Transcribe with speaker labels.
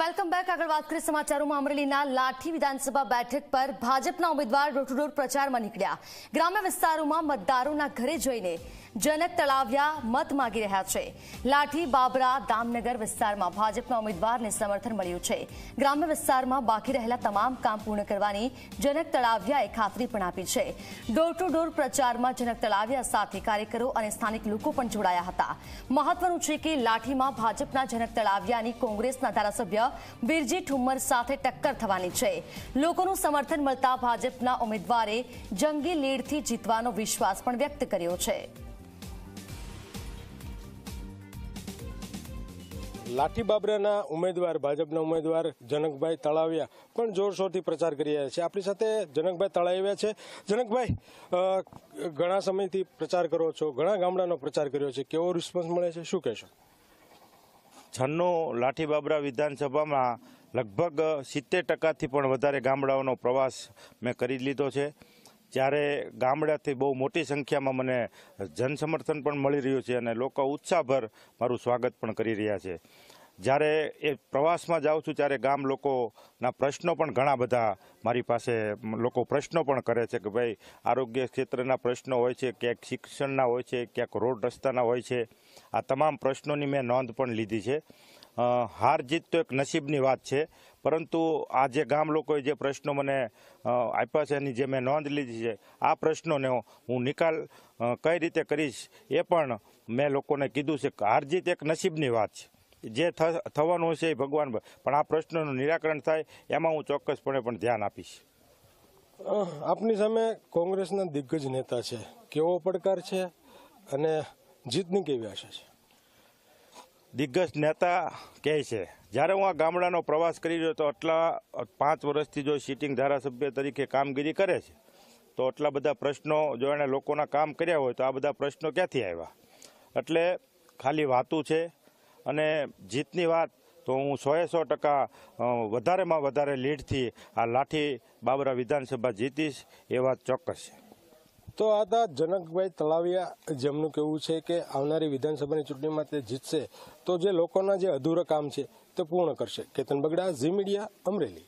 Speaker 1: welcome back આગળ વાત કરીએ સમાચારોમાં અમરેલીના લાઠી વિધાનસભા બેઠક પર ભાજપના ઉમેદવાર ડોર ટુ ડોર પ્રચારમાં નીકળ્યા ગ્રામ્ય વિસ્તારોમાં મતદારોના ઘરે જઈને જનક તળાવ્યા મત માગી રહ્યા છે લાઠી બાબરા દામનગર વિસ્તારમાં ભાજપના ઉમેદવારને સમર્થન મળ્યું છે ગ્રામ્ય વિસ્તારમાં બાકી રહેલા તમામ કામ પૂર્ણ કરવાની જનક તળાવ્યાએ ખાતરી પણ આપી છે ડોર ટુ ડોર પ્રચારમાં જનક તળાવ્યા સાથે કાર્યકરો અને સ્થાનિક લોકો પણ જોડાયા હતા મહત્વનું છે કે લાઠીમાં ભાજપના જનક તળાવ્યાની કોંગ્રેસના ધારાસભ્ય બિરજી ઠુમ્મર સાથે ટક્કર થવાની છે લોકોનું સમર્થન મળતા ભાજપના ઉમેદવારે જંગી લીડથી જીતવાનો વિશ્વાસ પણ વ્યક્ત કર્યો છે
Speaker 2: લાઠી બાબરાના ઉમેદવાર ભાજપના ઉમેદવાર જનકભાઈ તળાવિયા પણ જોરશોરથી પ્રચાર કરી રહ્યા છે આપણી સાથે જનકભાઈ તળાવ્યા છે જનકભાઈ ઘણા સમયથી પ્રચાર કરો છો
Speaker 3: ઘણા ગામડાનો પ્રચાર કર્યો છે કેવો રિસ્પોન્સ મળે છે શું કહેશો છન્નું લાઠી બાબરા વિધાનસભામાં લગભગ સિત્તેર ટકાથી પણ વધારે ગામડાઓનો પ્રવાસ મેં કરી લીધો છે જ્યારે ગામડાથી બહુ મોટી સંખ્યામાં મને જનસમર્થન પણ મળી રહ્યું છે અને લોકો ઉત્સાહભર મારું સ્વાગત પણ કરી રહ્યા છે જ્યારે એ પ્રવાસમાં જાઉં છું ત્યારે ગામ લોકોના પ્રશ્નો પણ ઘણા બધા મારી પાસે લોકો પ્રશ્નો પણ કરે છે કે ભાઈ આરોગ્ય ક્ષેત્રના પ્રશ્નો હોય છે ક્યાંક શિક્ષણના હોય છે ક્યાંક રોડ રસ્તાના હોય છે આ તમામ પ્રશ્નોની મેં નોંધ પણ લીધી છે હાર જીત તો એક નસીબની વાત છે પરંતુ આ જે ગામ લોકોએ જે પ્રશ્નો મને આપ્યા છે એની જે મેં નોંધ લીધી છે આ પ્રશ્નોને હું નિકાલ કઈ રીતે કરીશ એ પણ મેં લોકોને કીધું છે કે હાર જીત એક નસીબની વાત છે જે થવાનું છે એ ભગવાન પણ આ પ્રશ્નોનું નિરાકરણ થાય એમાં હું ચોક્કસપણે પણ ધ્યાન આપીશ
Speaker 2: આપની સામે કોંગ્રેસના દિગ્ગજ નેતા છે કેવો પડકાર છે
Speaker 3: અને જીતની કેવી આશા છે દિગ્ગજ નેતા કહે છે જ્યારે હું આ ગામડાનો પ્રવાસ કરી રહ્યો તો આટલા પાંચ વર્ષથી જો સિટિંગ ધારાસભ્ય તરીકે કામગીરી કરે છે તો આટલા બધા પ્રશ્નો જો એણે લોકોના કામ કર્યા હોય તો આ બધા પ્રશ્નો ક્યાંથી આવ્યા એટલે ખાલી વાતું છે અને જીતની વાત તો હું સોએ સો ટકા વધારેમાં વધારે લીડથી આ લાઠી બાબરા વિધાનસભા જીતીશ એ વાત ચોક્કસ છે તો આ તા જનકભાઈ તળાવિયા જેમનું
Speaker 2: કહેવું છે કે આવનારી વિધાનસભાની ચૂંટણીમાં તે જીતશે તો જે લોકોના જે અધૂરા કામ છે તે પૂર્ણ કરશે કેતન બગડા ઝી મીડિયા અમરેલી